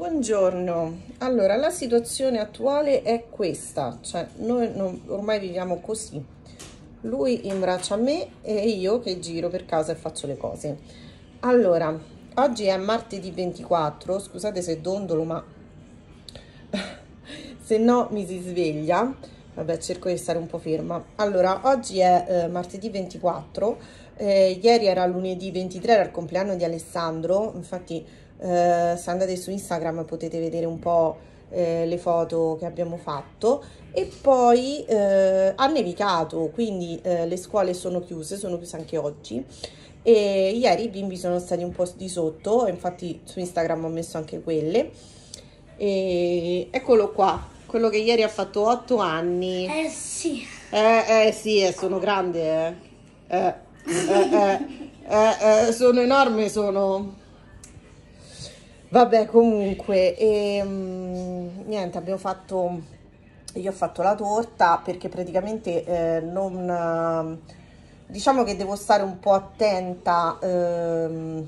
Buongiorno, allora la situazione attuale è questa, cioè noi non, ormai viviamo così, lui imbraccia me e io che giro per casa e faccio le cose. Allora, oggi è martedì 24, scusate se dondolo ma se no mi si sveglia, vabbè cerco di stare un po' ferma. Allora, oggi è eh, martedì 24, eh, ieri era lunedì 23, era il compleanno di Alessandro, infatti eh, se andate su Instagram potete vedere un po' eh, le foto che abbiamo fatto e poi eh, ha nevicato quindi eh, le scuole sono chiuse, sono chiuse anche oggi e ieri i bimbi sono stati un po' di sotto infatti su Instagram ho messo anche quelle e eccolo qua quello che ieri ha fatto 8 anni eh sì eh, eh sì eh, sono grande eh. eh, eh, eh, eh sono enorme sono Vabbè, comunque, e, ehm, niente, abbiamo fatto, io ho fatto la torta perché praticamente eh, non, diciamo che devo stare un po' attenta eh,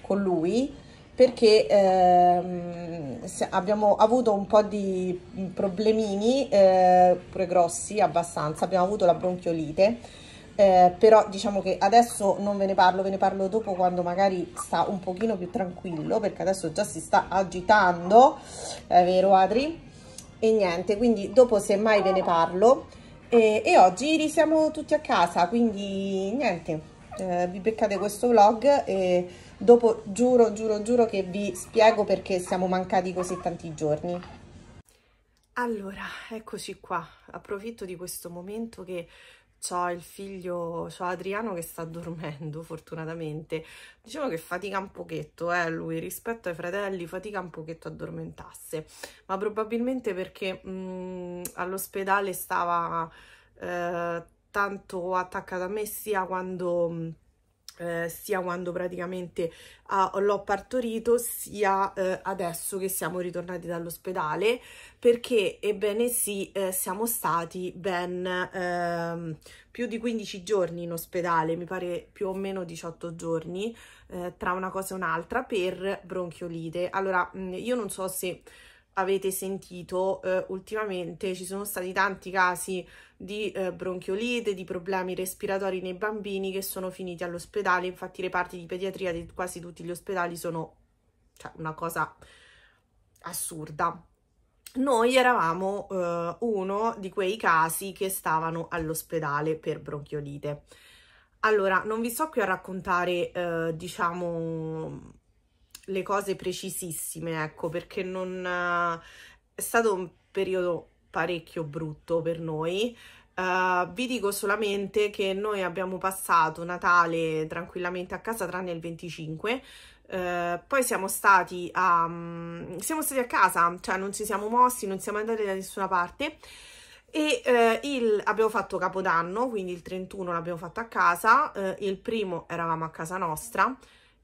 con lui perché eh, abbiamo avuto un po' di problemini, eh, pure grossi abbastanza, abbiamo avuto la bronchiolite eh, però diciamo che adesso non ve ne parlo, ve ne parlo dopo quando magari sta un pochino più tranquillo, perché adesso già si sta agitando, è vero Adri? E niente, quindi dopo semmai ve ne parlo. E, e oggi siamo tutti a casa, quindi niente, eh, vi beccate questo vlog e dopo giuro, giuro, giuro che vi spiego perché siamo mancati così tanti giorni. Allora, eccoci qua, approfitto di questo momento che ho il figlio, ho Adriano che sta dormendo fortunatamente, diciamo che fatica un pochetto eh, lui rispetto ai fratelli, fatica un pochetto a addormentasse, ma probabilmente perché mm, all'ospedale stava eh, tanto attaccato a me sia quando mm, eh, sia quando praticamente ah, l'ho partorito sia eh, adesso che siamo ritornati dall'ospedale perché ebbene sì eh, siamo stati ben ehm, più di 15 giorni in ospedale mi pare più o meno 18 giorni eh, tra una cosa e un'altra per bronchiolite allora mm, io non so se avete sentito eh, ultimamente ci sono stati tanti casi di eh, bronchiolite, di problemi respiratori nei bambini che sono finiti all'ospedale, infatti i reparti di pediatria di quasi tutti gli ospedali sono cioè, una cosa assurda. Noi eravamo eh, uno di quei casi che stavano all'ospedale per bronchiolite. Allora, non vi sto qui a raccontare, eh, diciamo, le cose precisissime, ecco, perché non... Eh, è stato un periodo parecchio brutto per noi. Uh, vi dico solamente che noi abbiamo passato Natale tranquillamente a casa tranne il 25, uh, eh, poi siamo stati, a, um, siamo stati a casa, cioè non ci siamo mossi, non siamo andati da nessuna parte e uh, il, abbiamo fatto Capodanno, quindi il 31 l'abbiamo fatto a casa, il primo eravamo a casa nostra,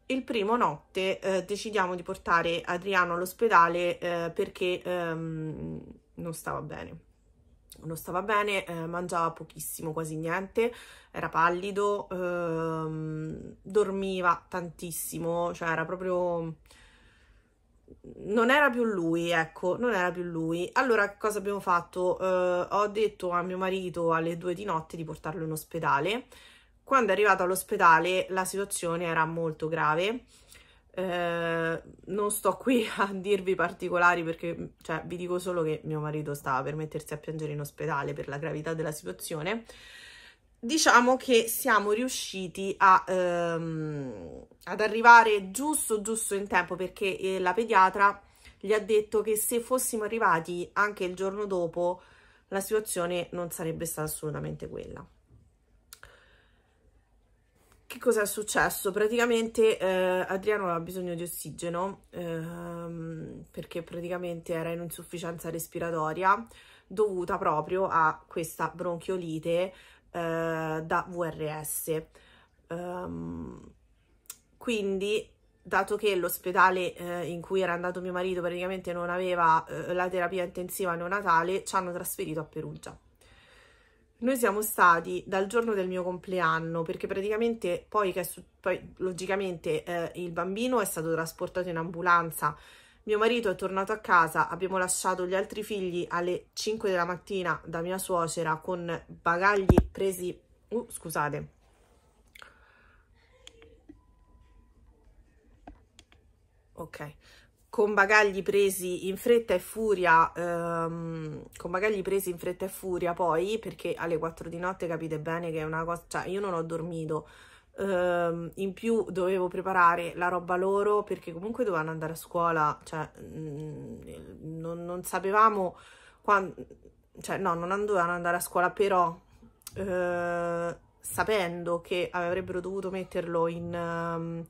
il primo notte eh, decidiamo di portare Adriano all'ospedale eh, perché ehm, non stava bene. Non stava bene, eh, mangiava pochissimo, quasi niente, era pallido, ehm, dormiva tantissimo, cioè era proprio... Non era più lui, ecco, non era più lui. Allora, cosa abbiamo fatto? Eh, ho detto a mio marito alle due di notte di portarlo in ospedale quando è arrivato all'ospedale la situazione era molto grave, eh, non sto qui a dirvi particolari perché cioè, vi dico solo che mio marito stava per mettersi a piangere in ospedale per la gravità della situazione. Diciamo che siamo riusciti a, ehm, ad arrivare giusto giusto in tempo perché eh, la pediatra gli ha detto che se fossimo arrivati anche il giorno dopo la situazione non sarebbe stata assolutamente quella che cosa è successo? Praticamente eh, Adriano aveva bisogno di ossigeno ehm, perché praticamente era in insufficienza respiratoria dovuta proprio a questa bronchiolite eh, da VRS. Um, ehm, quindi, dato che l'ospedale eh, in cui era andato mio marito praticamente non aveva eh, la terapia intensiva neonatale, ci hanno trasferito a Perugia. Noi siamo stati dal giorno del mio compleanno, perché praticamente poi, che su, poi logicamente eh, il bambino è stato trasportato in ambulanza, mio marito è tornato a casa, abbiamo lasciato gli altri figli alle 5 della mattina da mia suocera con bagagli presi... Uh, scusate. Ok, con bagagli presi in fretta e furia, ehm, con bagagli presi in fretta e furia poi, perché alle 4 di notte capite bene che è una cosa, cioè io non ho dormito, ehm, in più dovevo preparare la roba loro perché comunque dovevano andare a scuola, cioè mh, mm, non, non, sapevamo quando, cioè no, non dovevano andare a scuola, però eh, sapendo che avrebbero dovuto metterlo in... Um,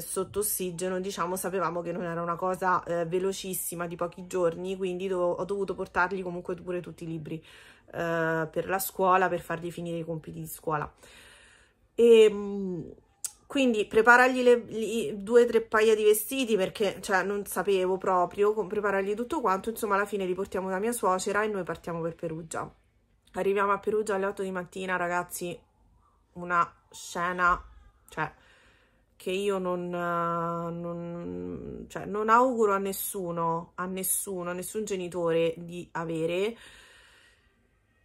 sotto ossigeno, diciamo, sapevamo che non era una cosa eh, velocissima di pochi giorni, quindi do ho dovuto portargli comunque pure tutti i libri eh, per la scuola, per fargli finire i compiti di scuola. E, ehm, quindi preparargli le, le, due o tre paia di vestiti perché cioè, non sapevo proprio, con, preparargli tutto quanto, insomma alla fine li portiamo da mia suocera e noi partiamo per Perugia. Arriviamo a Perugia alle 8 di mattina, ragazzi, una scena, cioè che io non, eh, non, cioè, non auguro a nessuno, a nessuno, a nessun genitore di avere,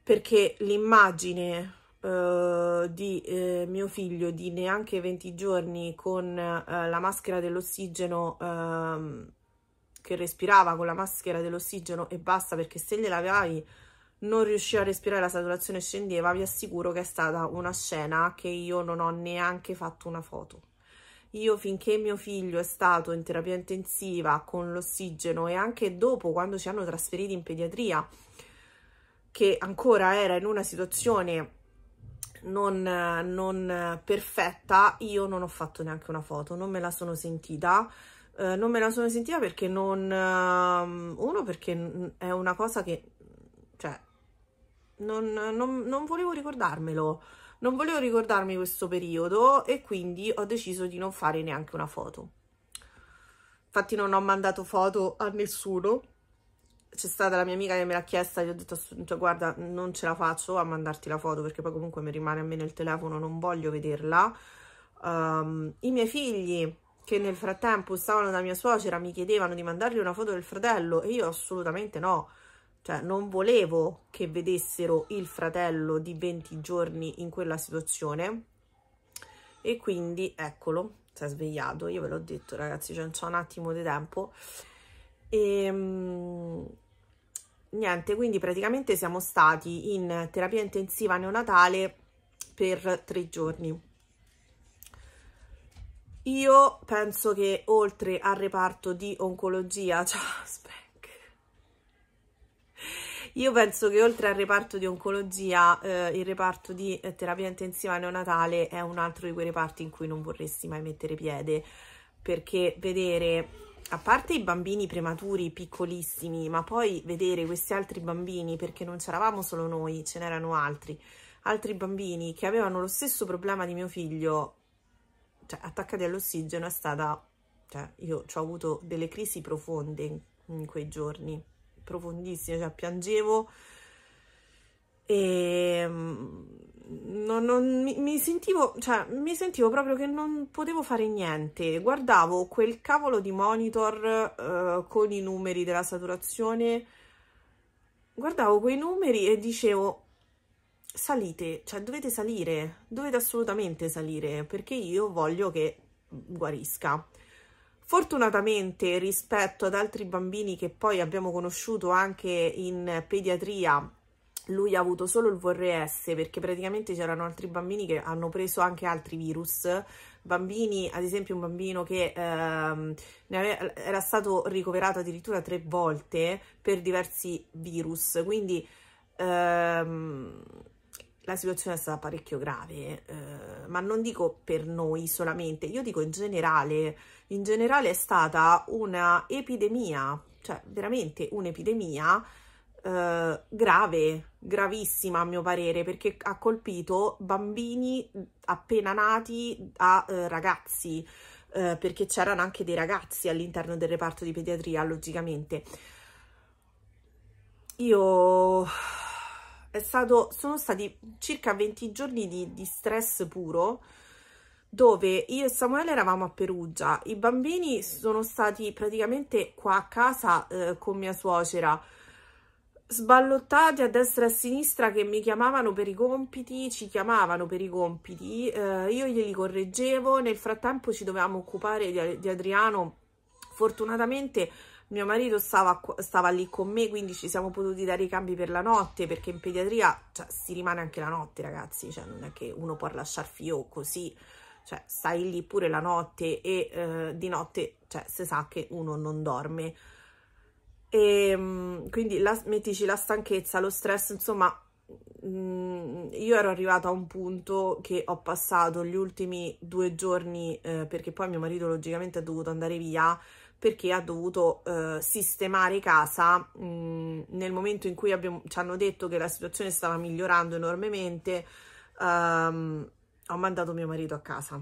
perché l'immagine Uh, di uh, mio figlio di neanche 20 giorni con uh, la maschera dell'ossigeno ehm, che respirava con la maschera dell'ossigeno e basta perché se gliela avevi non riusciva a respirare la saturazione scendeva vi assicuro che è stata una scena che io non ho neanche fatto una foto io finché mio figlio è stato in terapia intensiva con l'ossigeno e anche dopo quando ci hanno trasferiti in pediatria, che ancora era in una situazione non, non perfetta, io non ho fatto neanche una foto, non me la sono sentita. Eh, non me la sono sentita perché non... Ehm, uno perché è una cosa che... cioè... non, non, non volevo ricordarmelo non volevo ricordarmi questo periodo e quindi ho deciso di non fare neanche una foto. Infatti non ho mandato foto a nessuno. C'è stata la mia amica che me l'ha chiesta, gli ho detto cioè, guarda non ce la faccio a mandarti la foto perché poi comunque mi rimane a me nel telefono, non voglio vederla. Um, I miei figli che nel frattempo stavano da mia suocera mi chiedevano di mandargli una foto del fratello e io assolutamente no cioè, non volevo che vedessero il fratello di 20 giorni in quella situazione. E quindi, eccolo, si è svegliato. Io ve l'ho detto, ragazzi, c'è un attimo di tempo. E, ehm, niente, quindi praticamente siamo stati in terapia intensiva neonatale per tre giorni. Io penso che oltre al reparto di oncologia, cioè, aspetta, io penso che oltre al reparto di oncologia, eh, il reparto di eh, terapia intensiva neonatale è un altro di quei reparti in cui non vorresti mai mettere piede, perché vedere, a parte i bambini prematuri piccolissimi, ma poi vedere questi altri bambini, perché non c'eravamo solo noi, ce n'erano altri, altri bambini che avevano lo stesso problema di mio figlio, cioè attaccati all'ossigeno, è stata... Cioè, io ho avuto delle crisi profonde in, in quei giorni profondissime, cioè piangevo e mm, non, non, mi, mi, sentivo, cioè, mi sentivo proprio che non potevo fare niente. Guardavo quel cavolo di monitor eh, con i numeri della saturazione, guardavo quei numeri e dicevo salite, cioè dovete salire, dovete assolutamente salire perché io voglio che guarisca. Fortunatamente rispetto ad altri bambini che poi abbiamo conosciuto anche in pediatria, lui ha avuto solo il VRS perché praticamente c'erano altri bambini che hanno preso anche altri virus, bambini, ad esempio un bambino che ehm, aveva, era stato ricoverato addirittura tre volte per diversi virus, quindi ehm, la situazione è stata parecchio grave, eh, ma non dico per noi solamente, io dico in generale, in generale è stata una epidemia, cioè veramente un'epidemia eh, grave, gravissima a mio parere, perché ha colpito bambini appena nati a eh, ragazzi, eh, perché c'erano anche dei ragazzi all'interno del reparto di pediatria, logicamente. Io stato, sono stati circa 20 giorni di, di stress puro dove io e Samuele eravamo a Perugia, i bambini sono stati praticamente qua a casa eh, con mia suocera, sballottati a destra e a sinistra che mi chiamavano per i compiti, ci chiamavano per i compiti, eh, io glieli correggevo, nel frattempo ci dovevamo occupare di, di Adriano, fortunatamente mio marito stava, stava, lì con me, quindi ci siamo potuti dare i cambi per la notte, perché in pediatria cioè, si rimane anche la notte, ragazzi, cioè, non è che uno può lasciar fio così, cioè, stai lì pure la notte e eh, di notte cioè, si sa che uno non dorme. E, ehm, quindi la, mettici la stanchezza, lo stress, insomma, mh, mm, io ero arrivata a un punto che ho passato gli ultimi due giorni, eh, perché poi mio marito logicamente ha dovuto andare via, perché ha dovuto eh, sistemare casa mh, nel momento in cui abbiamo, ci hanno detto che la situazione stava migliorando enormemente ehm, ho mandato mio marito a casa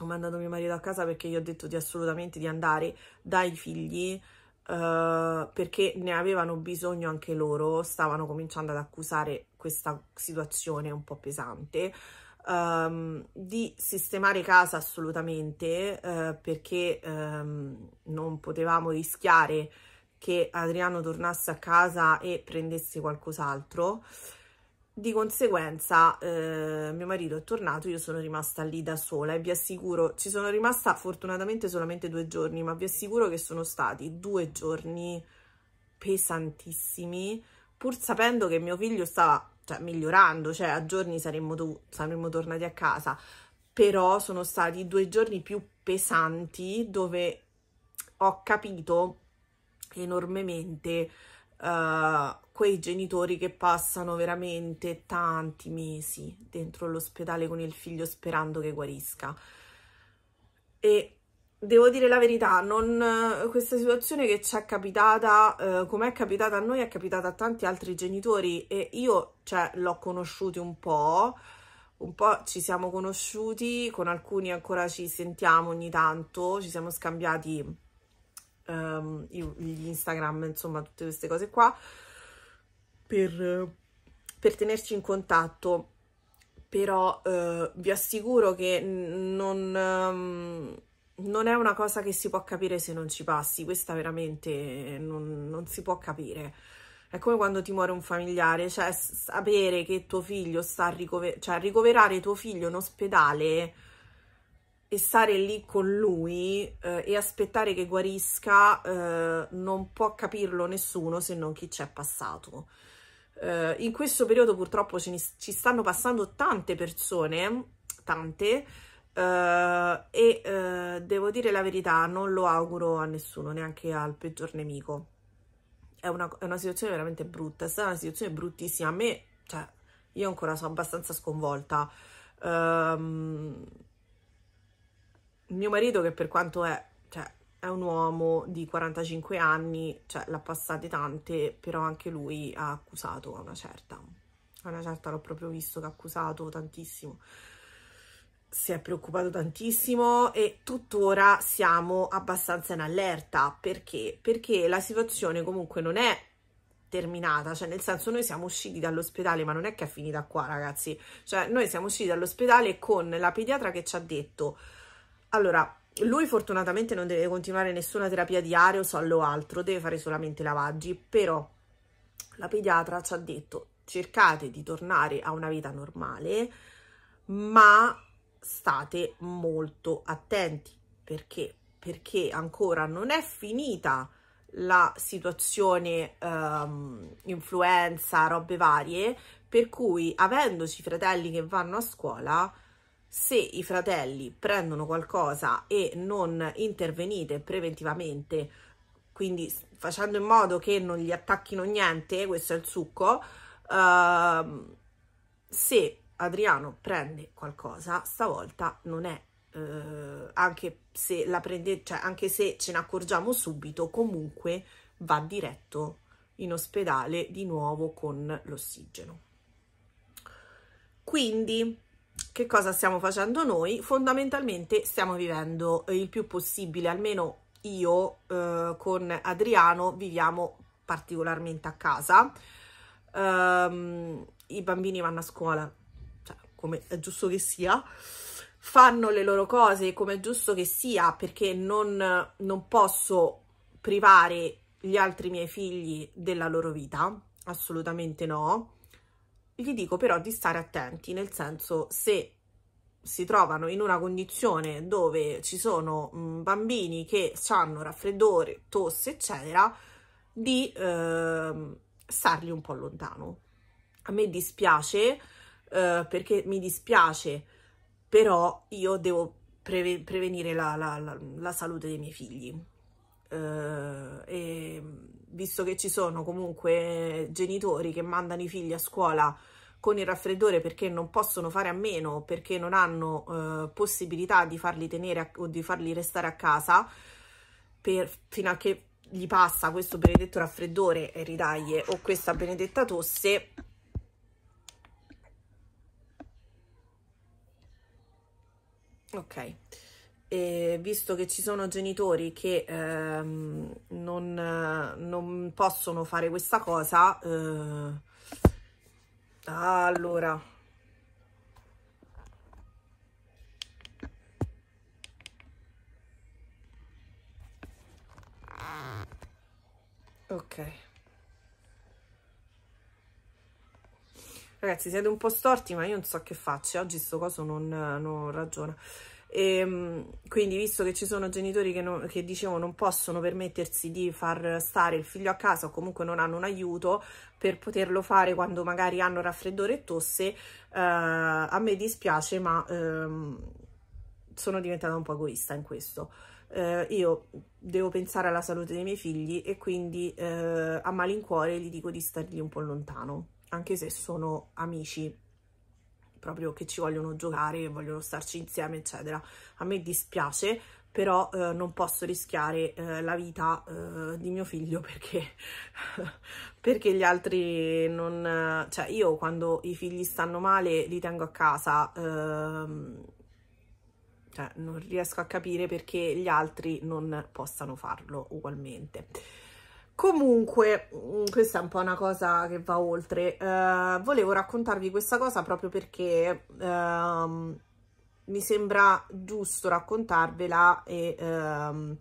ho mandato mio marito a casa perché gli ho detto di assolutamente di andare dai figli Uh, perché ne avevano bisogno anche loro, stavano cominciando ad accusare questa situazione un po' pesante um, di sistemare casa assolutamente uh, perché um, non potevamo rischiare che Adriano tornasse a casa e prendesse qualcos'altro. Di conseguenza eh, mio marito è tornato, io sono rimasta lì da sola e vi assicuro, ci sono rimasta fortunatamente solamente due giorni, ma vi assicuro che sono stati due giorni pesantissimi, pur sapendo che mio figlio stava cioè, migliorando, cioè a giorni saremmo, do- saremmo tornati a casa, però sono stati due giorni più pesanti dove ho capito enormemente uh, quei genitori che passano veramente tanti mesi dentro l'ospedale con il figlio sperando che guarisca. E devo dire la verità, non, questa situazione che ci è capitata, eh, come è capitata a noi, è capitata a tanti altri genitori e io cioè, l'ho conosciuti un po', un po' ci siamo conosciuti, con alcuni ancora ci sentiamo ogni tanto, ci siamo scambiati um, gli Instagram, insomma tutte queste cose qua, per, per tenerci in contatto. Però eh, vi assicuro che non... Um, non è una cosa che si può capire se non ci passi, questa veramente non, non si può capire. È come quando ti muore un familiare, cioè sapere che tuo figlio sta a ricover cioè, ricoverare tuo figlio in ospedale e stare lì con lui eh, e aspettare che guarisca eh, non può capirlo nessuno se non chi c'è passato. Eh, in questo periodo purtroppo ci stanno passando tante persone, tante, Uh, e uh, devo dire la verità, non lo auguro a nessuno, neanche al peggior nemico. È una, è una situazione veramente brutta, è stata una situazione bruttissima. A me, cioè, io ancora sono abbastanza sconvolta. Um, mio marito, che per quanto è, cioè, è un uomo di 45 anni, cioè, l'ha passate tante, però anche lui ha accusato a una certa. A una certa l'ho proprio visto che ha accusato tantissimo si è preoccupato tantissimo e tuttora siamo abbastanza in allerta perché perché la situazione comunque non è terminata, cioè nel senso noi siamo usciti dall'ospedale, ma non è che è finita qua, ragazzi. Cioè noi siamo usciti dall'ospedale con la pediatra che ci ha detto allora lui fortunatamente non deve continuare nessuna terapia di aerosol o altro, deve fare solamente lavaggi, però la pediatra ci ha detto cercate di tornare a una vita normale, ma state molto attenti perché perché ancora non è finita la situazione um, influenza, robe varie, per cui avendoci fratelli che vanno a scuola, se i fratelli prendono qualcosa e non intervenite preventivamente, quindi facendo in modo che non gli attacchino niente, questo è il succo, uh, se Adriano prende qualcosa, stavolta non è, eh, anche, se la prende, cioè, anche se ce ne accorgiamo subito, comunque va diretto in ospedale di nuovo con l'ossigeno. Quindi, che cosa stiamo facendo noi? Fondamentalmente stiamo vivendo il più possibile, almeno io eh, con Adriano viviamo particolarmente a casa, um, i bambini vanno a scuola, come è giusto che sia, fanno le loro cose come è giusto che sia, perché non, non posso privare gli altri miei figli della loro vita, assolutamente no. Gli dico però di stare attenti, nel senso se si trovano in una condizione dove ci sono mh, bambini che hanno raffreddore, tosse, eccetera, di eh, starli un po' lontano. A me dispiace, eh, perché mi dispiace, però io devo preve prevenire la, la, la, la, salute dei miei figli. Eh, e visto che ci sono comunque genitori che mandano i figli a scuola con il raffreddore perché non possono fare a meno, perché non hanno eh, possibilità di farli tenere a, o di farli restare a casa per, fino a che gli passa questo benedetto raffreddore e ridaglie o questa benedetta tosse, Ok, e visto che ci sono genitori che ehm, non, non, possono fare questa cosa, eh, allora, ok. Ragazzi, siete un po' storti, ma io non so che faccio. Oggi sto coso non, non ragiona. E, ehm, quindi, visto che ci sono genitori che, non, che, dicevo non possono permettersi di far stare il figlio a casa o comunque non hanno un aiuto per poterlo fare quando magari hanno raffreddore e tosse, eh, a me dispiace, ma ehm, sono diventata un po' egoista in questo. Eh, io devo pensare alla salute dei miei figli e quindi eh, a malincuore gli dico di stargli un po' lontano anche se sono amici proprio che ci vogliono giocare, che vogliono starci insieme, eccetera. A me dispiace, però eh, non posso rischiare eh, la vita eh, di mio figlio perché, perché gli altri non... Cioè io quando i figli stanno male li tengo a casa, ehm, cioè non riesco a capire perché gli altri non possano farlo ugualmente. Comunque, mm, questa è un po' una cosa che va oltre. Uh, volevo raccontarvi questa cosa proprio perché uh, mi sembra giusto raccontarvela e uh,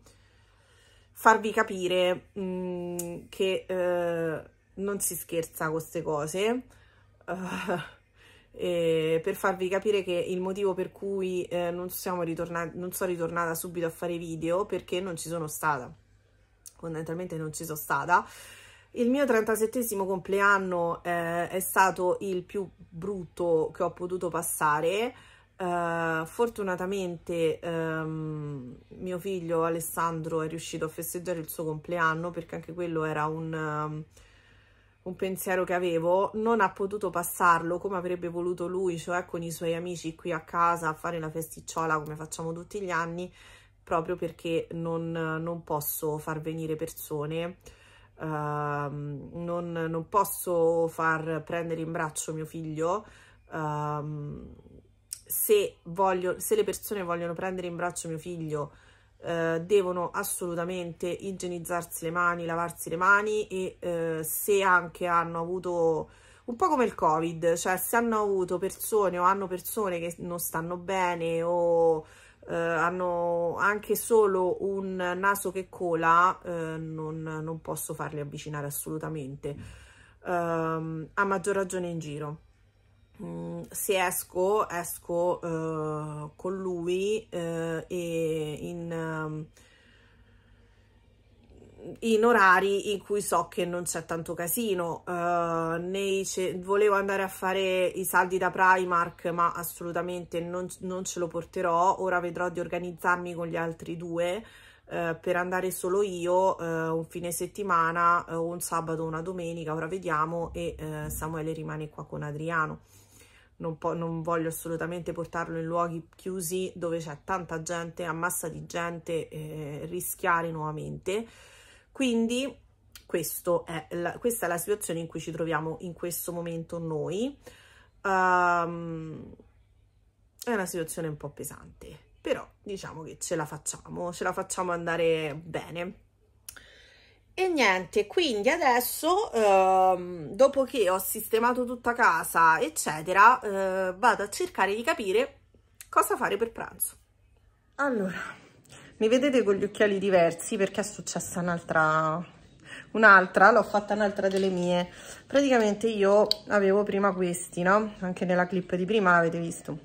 farvi capire um, che eh, non si scherza con queste cose. Eh, per farvi capire che il motivo per cui non, non sono ritornata subito a fare video perché non ci sono stata fondamentalmente non ci sono stata. Il mio 37 compleanno eh, è stato il più brutto che ho potuto passare. Uh, fortunatamente um, mio figlio Alessandro è riuscito a festeggiare il suo compleanno perché anche quello era un, um, un, pensiero che avevo non ha potuto passarlo come avrebbe voluto lui cioè con i suoi amici qui a casa a fare la festicciola come facciamo tutti gli anni proprio perché non, non posso far venire persone, uh, non, non, posso far prendere in braccio mio figlio. Uh, se, voglio, se le persone vogliono prendere in braccio mio figlio, Uh, devono assolutamente igienizzarsi le mani, lavarsi le mani e uh, se anche hanno avuto un po' come il covid, cioè se hanno avuto persone o hanno persone che non stanno bene o eh, hanno anche solo un naso che cola, eh, non, non, posso farli avvicinare assolutamente, um, a maggior ragione in giro. Mm, se esco, esco uh, con lui uh, e in... Um, in orari in cui so che non c'è tanto casino. Uh, nei, volevo andare a fare i saldi da Primark, ma assolutamente non, non, ce lo porterò. Ora vedrò di organizzarmi con gli altri due uh, per andare solo io uh, un fine settimana o un sabato o una domenica. Ora vediamo e Samuele rimane qua con Adriano. Non, non, voglio assolutamente portarlo in luoghi chiusi dove c'è tanta gente, ammassa di gente, eh, rischiare nuovamente. Quindi è la, questa è la situazione in cui ci troviamo in questo momento noi. Um, è una situazione un po' pesante, però diciamo che ce la facciamo, ce la facciamo andare bene. E niente, quindi adesso, ehm, dopo che ho sistemato tutta casa, eccetera, eh, vado a cercare di capire cosa fare per pranzo. Allora, mi vedete con gli occhiali diversi perché è successa un'altra, un'altra, l'ho fatta un'altra delle mie. Praticamente io avevo prima questi, no? Anche nella clip di prima l'avete visto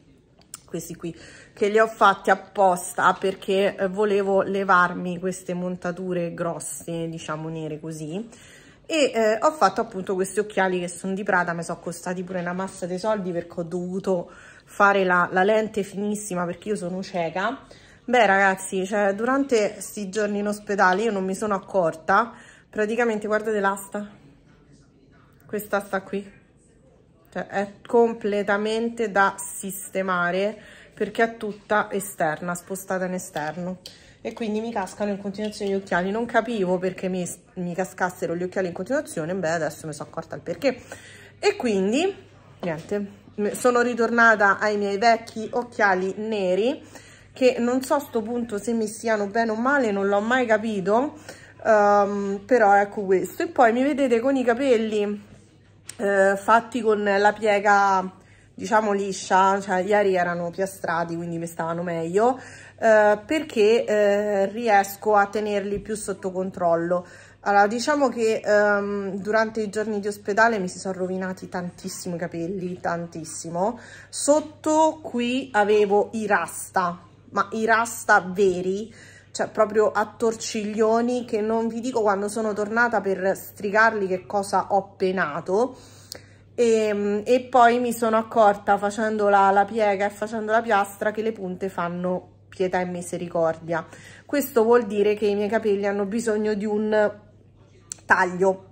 questi qui che li ho fatti apposta perché eh, volevo levarmi queste montature grosse diciamo nere così e eh, ho fatto appunto questi occhiali che sono di Prada mi sono costati pure una massa di soldi perché ho dovuto fare la, la lente finissima perché io sono cieca Beh ragazzi, cioè, durante questi giorni in ospedale io non mi sono accorta, praticamente guardate l'asta, quest'asta qui, cioè, è completamente da sistemare perché è tutta esterna, spostata in esterno e quindi mi cascano in continuazione gli occhiali, non capivo perché mi, mi cascassero gli occhiali in continuazione, beh adesso mi sono accorta il perché e quindi niente, sono ritornata ai miei vecchi occhiali neri che non so a sto punto se mi stiano bene o male, non l'ho mai capito, um, però ecco questo. E poi mi vedete con i capelli eh, fatti con la piega diciamo liscia, cioè ieri erano piastrati quindi mi stavano meglio eh, perché eh, riesco a tenerli più sotto controllo allora diciamo che ehm, durante i giorni di ospedale mi si sono rovinati tantissimo i capelli, tantissimo sotto qui avevo i rasta ma i rasta veri, cioè proprio a torciglioni che non vi dico quando sono tornata per strigarli che cosa ho penato. E, ehm, e poi mi sono accorta facendo la, la piega e facendo la piastra che le punte fanno pietà e misericordia. Questo vuol dire che i miei capelli hanno bisogno di un taglio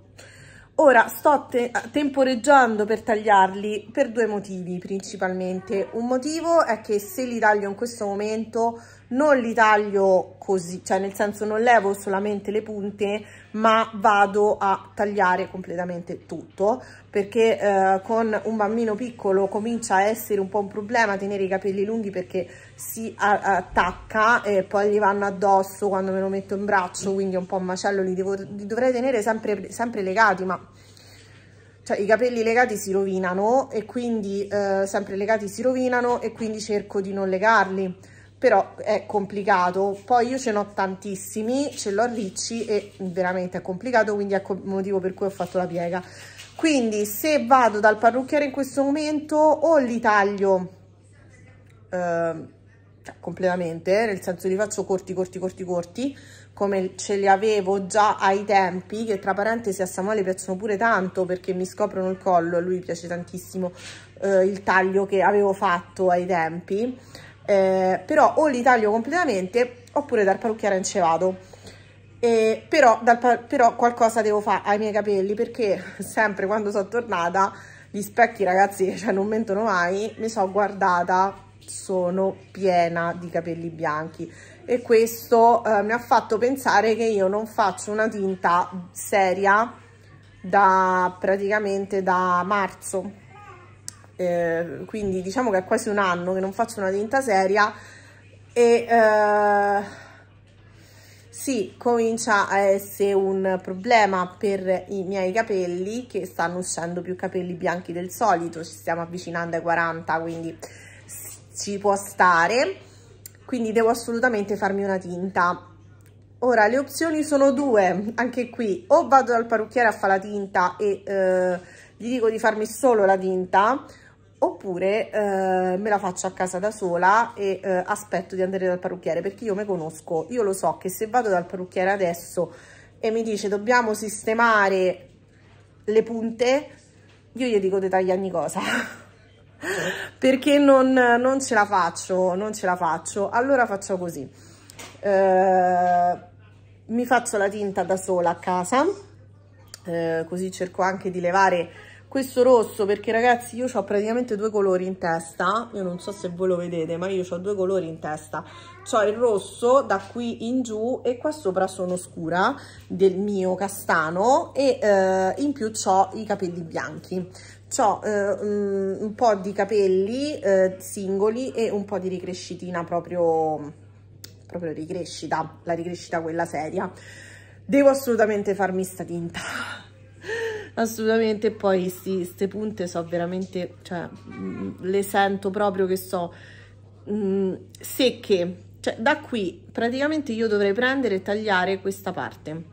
Ora sto te temporeggiando per tagliarli per due motivi principalmente. Un motivo è che se li taglio in questo momento non li taglio così, cioè nel senso non levo solamente le punte, ma vado a tagliare completamente tutto, perché eh, con un bambino piccolo comincia a essere un po' un problema tenere i capelli lunghi perché si attacca e poi gli vanno addosso quando me lo metto in braccio, quindi è un po' un macello, li, devo, li dovrei tenere sempre, sempre legati, ma cioè i capelli legati si rovinano e quindi eh, sempre legati si rovinano e quindi cerco di non legarli però è complicato poi io ce n'ho tantissimi ce l'ho ricci e veramente è complicato quindi ecco il motivo per cui ho fatto la piega quindi se vado dal parrucchiere in questo momento o li taglio ehm, cioè, eh, completamente, nel senso li faccio corti, corti, corti, corti, come ce li avevo già ai tempi, che tra parentesi a Samuele piacciono pure tanto perché mi scoprono il collo, a lui piace tantissimo eh, il taglio che avevo fatto ai tempi, eh, però o li taglio completamente oppure dal parrucchiere incevato ci Eh, però, dal, però qualcosa devo fare ai miei capelli perché sempre quando sono tornata gli specchi ragazzi cioè non mentono mai mi sono guardata sono piena di capelli bianchi e questo eh, mi ha fatto pensare che io non faccio una tinta seria da praticamente da marzo eh, quindi diciamo che è quasi un anno che non faccio una tinta seria e eh, sì, comincia a essere un problema per i miei capelli che stanno uscendo più capelli bianchi del solito, ci stiamo avvicinando ai 40 quindi ci può stare, quindi devo assolutamente farmi una tinta. Ora, le opzioni sono due, anche qui, o vado dal parrucchiere a fare la tinta e eh, gli dico di farmi solo la tinta, oppure eh, me la faccio a casa da sola e eh, aspetto di andare dal parrucchiere perché io mi conosco, io lo so che se vado dal parrucchiere adesso e mi dice dobbiamo sistemare le punte, io gli dico di ogni cosa perché non, non, ce la faccio, non ce la faccio, allora faccio così, eh, mi faccio la tinta da sola a casa, eh, così cerco anche di levare questo rosso perché ragazzi io ho praticamente due colori in testa io non so se voi lo vedete ma io ho due colori in testa ho il rosso da qui in giù e qua sopra sono scura del mio castano e eh, in più ho i capelli bianchi ho eh, mm, un po' di capelli eh, singoli e un po' di ricrescitina proprio, proprio ricrescita, la ricrescita quella seria. Devo assolutamente farmi sta tinta assolutamente poi queste punte so veramente cioè mm, le sento proprio che so mh, mm, secche cioè da qui praticamente io dovrei prendere e tagliare questa parte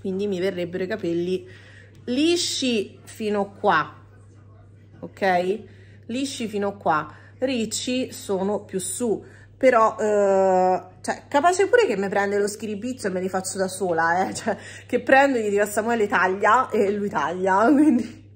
quindi mi verrebbero i capelli lisci fino qua ok lisci fino qua ricci sono più su però eh, cioè, capace pure che mi prende lo schiribizzo e me li faccio da sola, eh? cioè, che prendo gli dico a Samuele taglia e lui taglia, quindi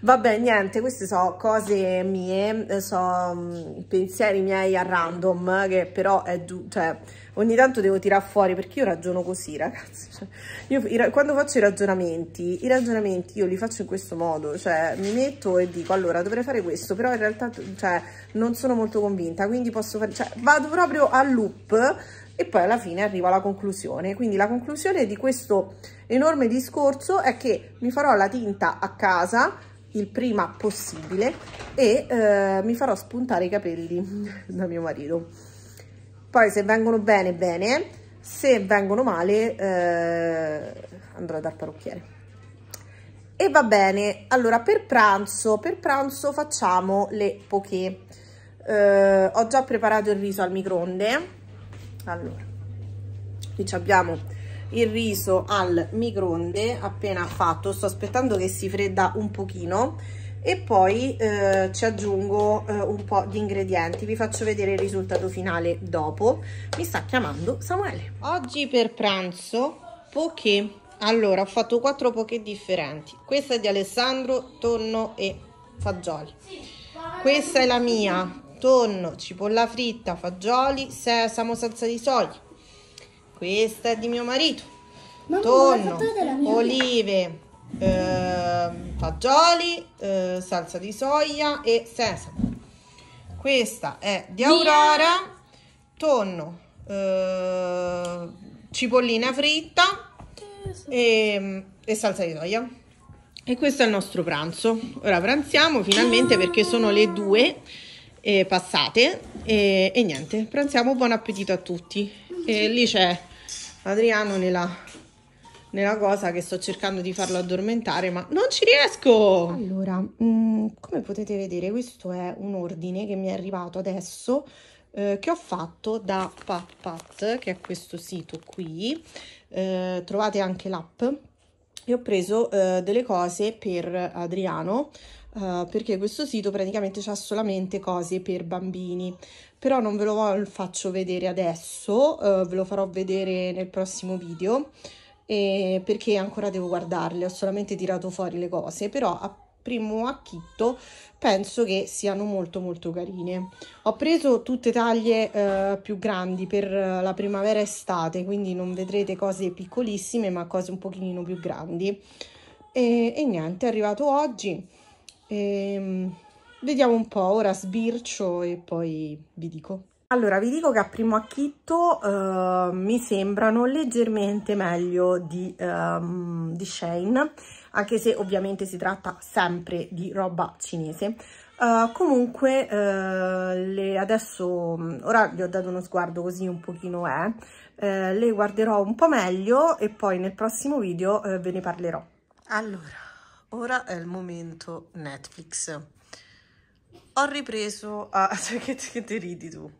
Vabbè, niente, queste sono cose mie, eh, sono mm, pensieri miei a random, che però è cioè, ogni tanto devo tirare fuori, perché io ragiono così, ragazzi. Cioè, io, quando faccio i ragionamenti, i ragionamenti io li faccio in questo modo, cioè mi metto e dico, allora, dovrei fare questo, però in realtà cioè, non sono molto convinta, quindi posso fare... Cioè, vado proprio a loop e poi alla fine arrivo alla conclusione. Quindi la conclusione di questo enorme discorso è che mi farò la tinta a casa il prima possibile e eh, mi farò spuntare i capelli da mio marito. Poi se vengono bene, bene, se vengono male eh, andrò dal parrucchiere. E va bene, allora per pranzo, per pranzo facciamo le poche. Eh, ho già preparato il riso al microonde. Allora, qui abbiamo il riso al microonde appena fatto sto aspettando che si fredda un pochino e poi eh, ci aggiungo eh, un po' di ingredienti vi faccio vedere il risultato finale dopo mi sta chiamando Samuele oggi per pranzo poche allora ho fatto quattro poche differenti questa è di Alessandro tonno e fagioli questa è la mia tonno cipolla fritta fagioli sesamo salsa di soia questa è di mio marito. Mamma, Tonno, olive, eh, fagioli, eh, salsa di soia e sesamo. Questa è di Aurora, Mia. tonno, eh, cipollina fritta e, e salsa di soia. E questo è il nostro pranzo. Ora pranziamo finalmente ah. perché sono le due eh, passate e, e, niente, pranziamo, buon appetito a tutti. E lì c'è Adriano nella, nella cosa che sto cercando di farlo addormentare, ma non ci riesco! Allora, mh, mm, come potete vedere, questo è un ordine che mi è arrivato adesso eh, che ho fatto da PatPat, che è questo sito qui. Eh, trovate anche l'app e ho preso eh, delle cose per Adriano uh, perché questo sito praticamente ha solamente cose per bambini, però non ve lo faccio vedere adesso, uh, ve lo farò vedere nel prossimo video eh, perché ancora devo guardarle, ho solamente tirato fuori le cose, però a primo acchitto penso che siano molto molto carine. Ho preso tutte taglie eh, più grandi per eh, la primavera estate, quindi non vedrete cose piccolissime ma cose un pochino più grandi. E, e niente, è arrivato oggi e, ehm, vediamo un po', ora sbircio e poi vi dico. Allora, vi dico che a primo acchitto uh, eh, mi sembrano leggermente meglio di, um, di, Shane, anche se ovviamente si tratta sempre di roba cinese. Uh, comunque, uh, le adesso, ora vi ho dato uno sguardo così un pochino è, eh, le guarderò un po' meglio e poi nel prossimo video ve ne parlerò. Allora, ora è il momento Netflix. Ho ripreso a... che ti ridi tu?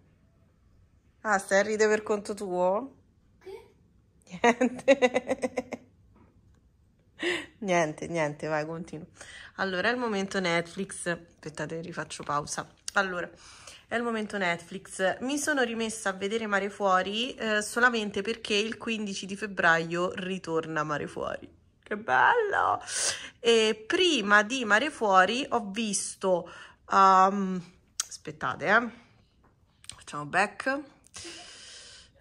Ah, stai a ridere per conto tuo? Che? Niente. niente, niente, vai, continuo. Allora, è il momento Netflix. Aspettate, rifaccio pausa. Allora, è il momento Netflix. Mi sono rimessa a vedere Mare Fuori eh, solamente perché il 15 di febbraio ritorna Mare Fuori che bello! E prima di Mare Fuori ho visto... Um, aspettate, eh. Facciamo back.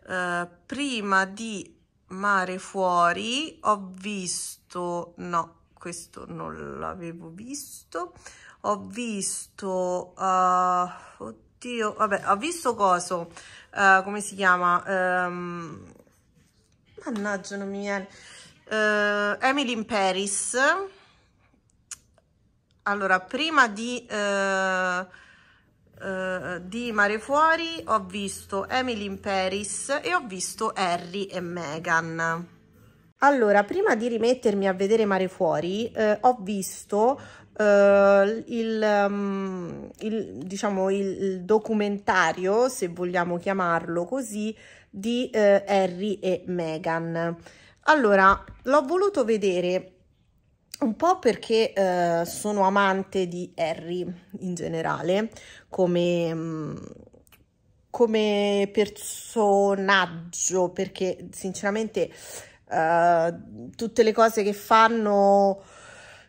Uh, prima di Mare Fuori ho visto... No, questo non l'avevo visto. Ho visto... Uh, oddio, vabbè, ho visto coso. Uh, come si chiama? Um, mannaggia, non mi viene uh, Emily in Paris allora prima di uh, Uh, di Mare Fuori ho visto Emily in Paris e ho visto Harry e Meghan. Allora, prima di rimettermi a vedere Mare Fuori, uh, ho visto uh, il, um, il, diciamo, il documentario, se vogliamo chiamarlo così, di Harry e Meghan. Allora, l'ho voluto vedere un po' perché eh, sono amante di Harry in generale, come, mm, come personaggio, perché sinceramente eh, tutte le cose che fanno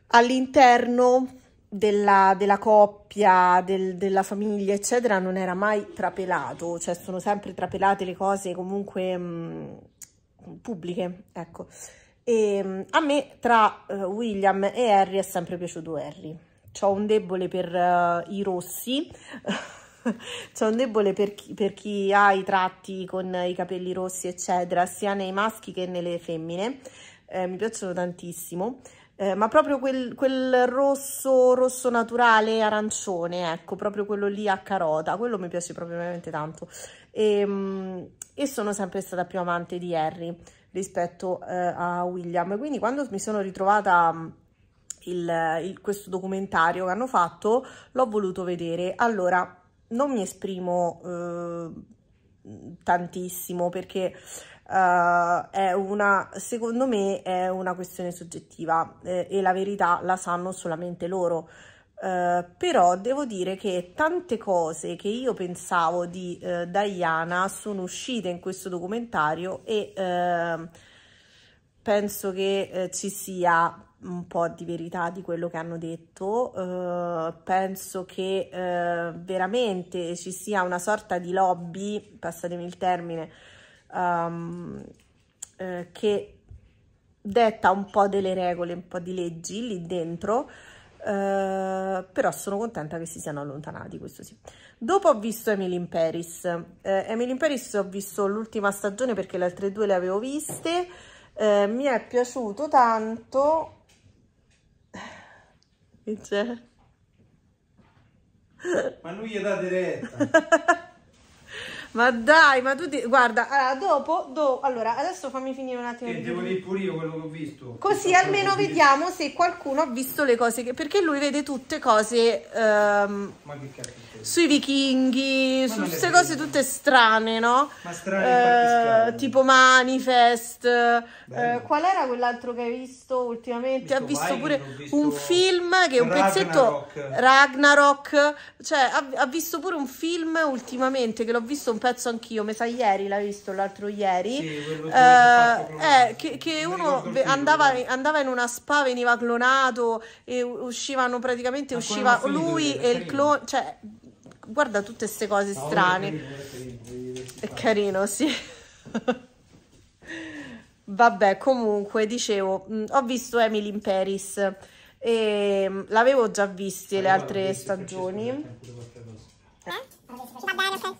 all'interno della, della, coppia, del, della famiglia, eccetera, non era mai trapelato, cioè sono sempre trapelate le cose comunque... Mh, mm, pubbliche, ecco. E, ehm, a me tra uh, William e Harry è sempre piaciuto Harry. C'ho un debole per uh, i rossi, c'è un debole per chi, per chi, ha i tratti con i capelli rossi, eccetera, sia nei maschi che nelle femmine. Eh, mi piacciono tantissimo eh, ma proprio quel, quel, rosso, rosso naturale, arancione, ecco, proprio quello lì a carota, quello mi piace proprio veramente tanto. E, ehm, e sono sempre stata più amante di Harry rispetto eh, a William, quindi quando mi sono ritrovata mm, il, il, questo documentario che hanno fatto, l'ho voluto vedere. Allora, non mi esprimo eh, tantissimo perché Uh, è una, secondo me è una questione soggettiva eh, e la verità la sanno solamente loro. Uh, però devo dire che tante cose che io pensavo di uh, Diana sono uscite in questo documentario e ehm, penso che ci sia un po' di verità di quello che hanno detto, uh, penso che veramente ci sia una sorta di lobby, passatemi il termine, um, eh, che detta un po' delle regole, un po' di leggi lì dentro, Uh, però sono contenta che si siano allontanati, questo sì. Dopo ho visto Emily in Paris. Uh, Emily in Paris ho visto l'ultima stagione perché le altre due le avevo viste. Uh, mi è piaciuto tanto. Che c'è? Ma lui gli dà diretta. Ma dai, ma tu ti... Guarda, allora, dopo, do... allora, adesso fammi finire un attimo. E devo dire pure io quello che ho visto. Così Faccio almeno vediamo se qualcuno ha visto le cose che... Perché lui vede tutte cose... Um, sui vichinghi, ma su queste cose tutte strane, no? Ma strane, eh, Tipo Manifest. Eh, qual era quell'altro che hai visto ultimamente? Visto ha visto Vine, pure visto un film che è un Ragnarok. pezzetto... Ragnarok. Cioè, ha, ha visto pure un film ultimamente che l'ho visto un pezzetto pezzo anch'io, mi sa ieri, l'hai visto l'altro ieri, sì, quello, quello eh, eh, che, che uno andava, andava, in una spa, veniva clonato e uscivano praticamente, Ma usciva lui e il clone, cioè guarda tutte queste cose Paolo strane. È carino, sì. Vabbè, comunque, dicevo, mh, mm, ho visto Emily in Paris e mm, l'avevo già viste le altre stagioni. Eh? Va bene, ok.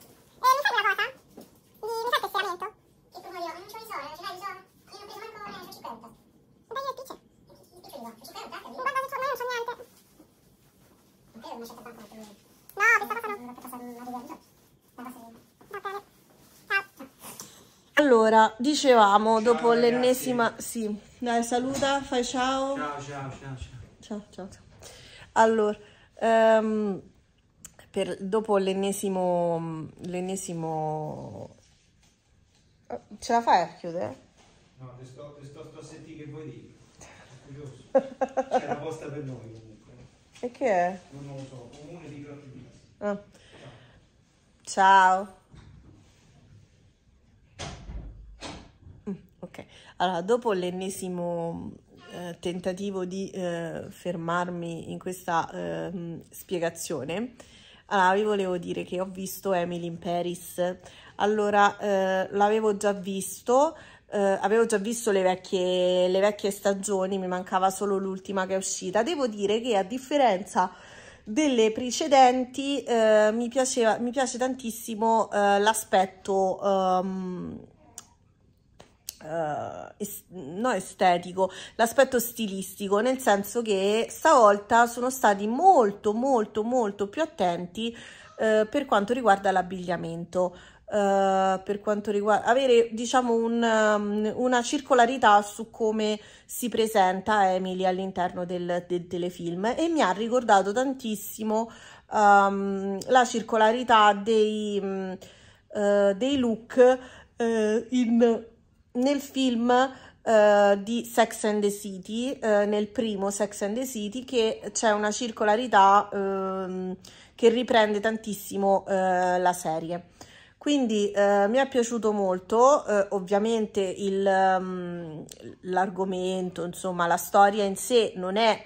Allora, dicevamo, ciao, dopo l'ennesima... Sì, dai, saluta, fai ciao. Ciao, ciao, ciao. Ciao, ciao. ciao. Allora, um, per, dopo l'ennesimo... l'ennesimo... Oh, ce la fai a chiudere? No, ti sto, ti sto, sto a sentire che vuoi dire. Curioso. C'è una posta per noi comunque. E che è? Non lo so, comune di Grandi ah. Ciao. ciao. Ok, allora dopo l'ennesimo eh, tentativo di eh, fermarmi in questa eh, spiegazione, allora vi volevo dire che ho visto Emily in Paris, allora eh, l'avevo già visto, eh, avevo già visto le vecchie, le vecchie stagioni, mi mancava solo l'ultima che è uscita, devo dire che a differenza delle precedenti eh, mi, piaceva, mi piace tantissimo l'aspetto... Um, Uh, es no estetico, l'aspetto stilistico, nel senso che stavolta sono stati molto molto molto più attenti uh, per quanto riguarda l'abbigliamento. Uh, per quanto riguarda avere diciamo un, um, una circolarità su come si presenta Emily all'interno del, del, telefilm e mi ha ricordato tantissimo um, la circolarità dei, um, dei look in nel film Uh, di Sex and the City, uh, nel primo Sex and the City, che c'è una circolarità uh, che riprende tantissimo eh, la serie. Quindi mi è piaciuto molto, ovviamente ehm, l'argomento, um, insomma la storia in sé non è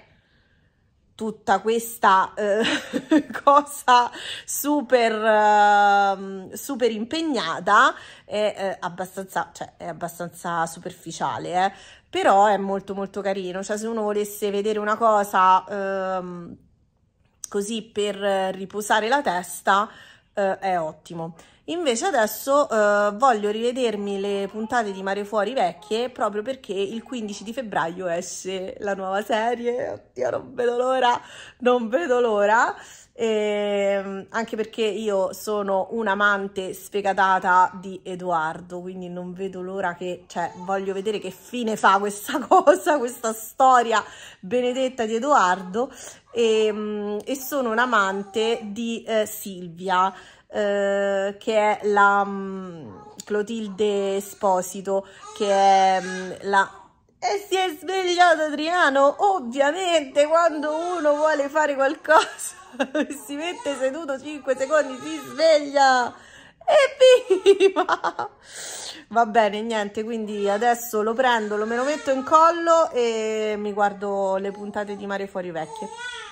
tutta questa eh, cosa super, ehm, super impegnata è, eh, abbastanza, cioè, è abbastanza superficiale, eh. però è molto molto carino, cioè se uno volesse vedere una cosa ehm, così per eh, riposare la testa eh, è ottimo. Invece adesso eh, voglio rivedermi le puntate di Mare Fuori vecchie proprio perché il 15 di febbraio esce la nuova serie. Oddio, non vedo l'ora, non vedo l'ora. E, ehm, anche perché io sono un'amante sfegatata di Edoardo, quindi non vedo l'ora che, cioè, voglio vedere che fine fa questa cosa, questa storia benedetta di Edoardo. E, ehm, e sono un'amante di eh, Silvia. Eh, che è la mh, mm, Clotilde Esposito, che è mh, mm, la e si è svegliato Adriano, ovviamente quando uno vuole fare qualcosa si mette seduto 5 secondi, si sveglia. Evviva! Va bene, niente, quindi adesso lo prendo, lo me lo metto in collo e mi guardo le puntate di Mare Fuori Vecchie.